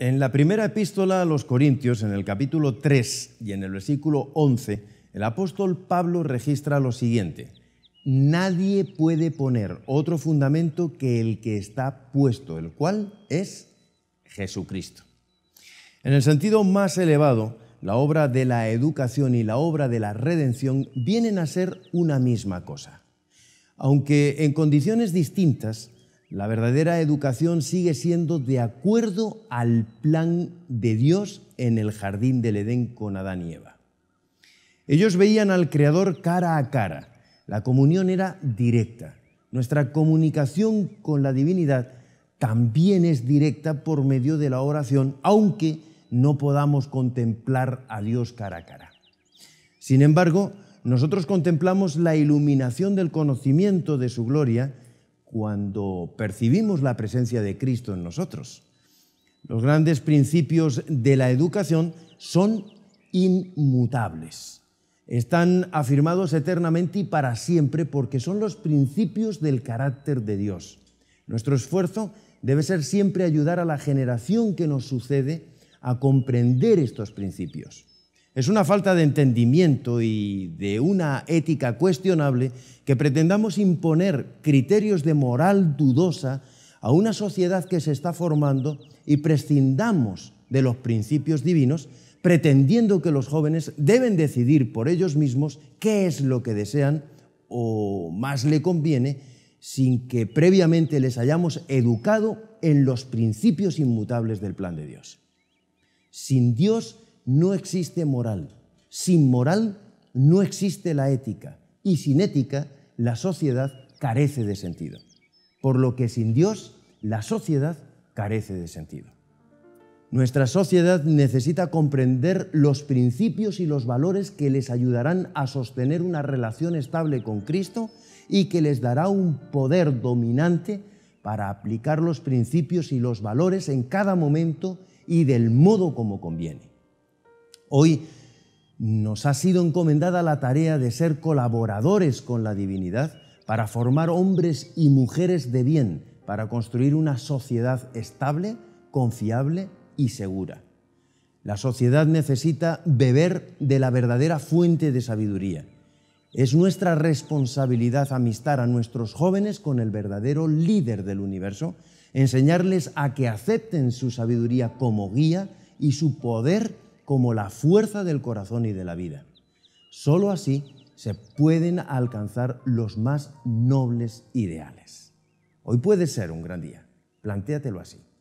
En la primera epístola a los Corintios, en el capítulo 3 y en el versículo 11, el apóstol Pablo registra lo siguiente. Nadie puede poner otro fundamento que el que está puesto, el cual es Jesucristo. En el sentido más elevado, la obra de la educación y la obra de la redención vienen a ser una misma cosa. Aunque en condiciones distintas, la verdadera educación sigue siendo de acuerdo al plan de Dios en el jardín del Edén con Adán y Eva. Ellos veían al Creador cara a cara. La comunión era directa. Nuestra comunicación con la divinidad también es directa por medio de la oración, aunque no podamos contemplar a Dios cara a cara. Sin embargo, nosotros contemplamos la iluminación del conocimiento de su gloria, cuando percibimos la presencia de Cristo en nosotros. Los grandes principios de la educación son inmutables. Están afirmados eternamente y para siempre porque son los principios del carácter de Dios. Nuestro esfuerzo debe ser siempre ayudar a la generación que nos sucede a comprender estos principios. Es una falta de entendimiento y de una ética cuestionable que pretendamos imponer criterios de moral dudosa a una sociedad que se está formando y prescindamos de los principios divinos, pretendiendo que los jóvenes deben decidir por ellos mismos qué es lo que desean o más le conviene, sin que previamente les hayamos educado en los principios inmutables del plan de Dios. Sin Dios, no existe moral. Sin moral no existe la ética. Y sin ética la sociedad carece de sentido. Por lo que sin Dios la sociedad carece de sentido. Nuestra sociedad necesita comprender los principios y los valores que les ayudarán a sostener una relación estable con Cristo y que les dará un poder dominante para aplicar los principios y los valores en cada momento y del modo como conviene. Hoy nos ha sido encomendada la tarea de ser colaboradores con la divinidad para formar hombres y mujeres de bien, para construir una sociedad estable, confiable y segura. La sociedad necesita beber de la verdadera fuente de sabiduría. Es nuestra responsabilidad amistar a nuestros jóvenes con el verdadero líder del universo, enseñarles a que acepten su sabiduría como guía y su poder como la fuerza del corazón y de la vida. Solo así se pueden alcanzar los más nobles ideales. Hoy puede ser un gran día. Plantéatelo así.